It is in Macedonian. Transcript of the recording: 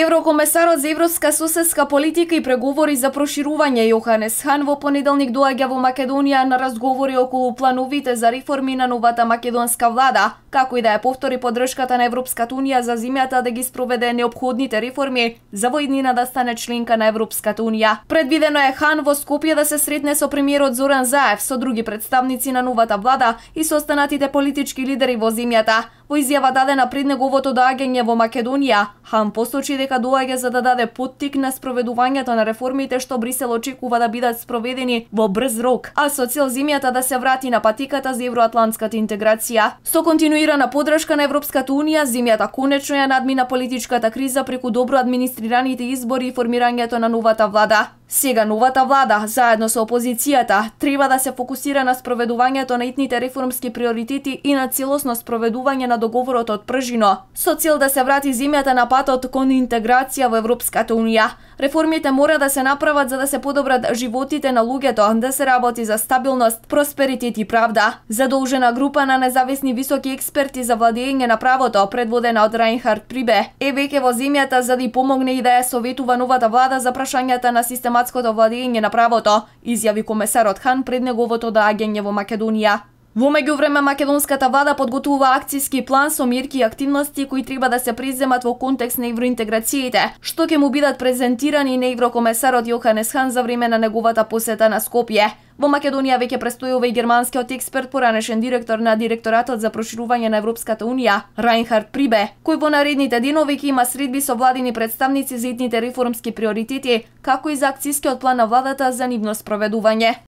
Еврокомесарот за европска соседска политика и преговори за проширување Јоханес Хан во понеделник доаѓа во Македонија на разговори околу плановите за реформи на новата македонска влада, како и да ја повтори поддршката на Европската унија за земјата да ги спроведе необходните реформи за војднина да стане членка на Европската унија. Предвидено е Хан во Скопје да се сретне со премиерот Зоран Заев, со други представници на новата влада и со останатите политички лидери во земјата. Во изјава дадена пред неговото доаѓање во Македонија, Хан посочи дека дека доаѓа за да даде поттик на спроведувањето на реформите што Брисел очекува да бидат спроведени во брз рок, а со цел земјата да се врати на патиката за евроатлантската интеграција. Со континуирана подршка на Европската унија, земјата конечно ја надмина политичката криза преку добро администрираните избори и формирањето на новата влада. Сега новата влада, заедно со опозицијата, треба да се фокусира на спроведувањето на итните реформски приоритети и на целосно спроведување на договорот од Пржино, со цел да се врати земјата на патот кон интеграција во Европската Унија. Реформите мора да се направат за да се подобрат животите на луѓето, да се работи за стабилност, просперитет и правда. Задолжена група на независни високи експерти за владење на правото, предводена од Райнхард Прибе, е веќе во земјата за да и помогне и да ја советува новата влада за прашањата на система дипломатското владење на правото, изјави комесарот Хан пред неговото доаѓање во Македонија. Во меѓувреме македонската влада подготвува акцијски план со мерки и активности кои треба да се преземат во контекст на евроинтеграциите, што ќе му бидат презентирани на еврокомесарот Јоханес Хан за време на неговата посета на Скопје. Во Македонија веќе престојува и германскиот експерт поранешен директор на Директоратот за проширување на Европската Унија, Райнхард Прибе, кој во наредните денови ќе има средби со владини представници за итните реформски приоритети, како и за акцијскиот план на владата за нивно спроведување.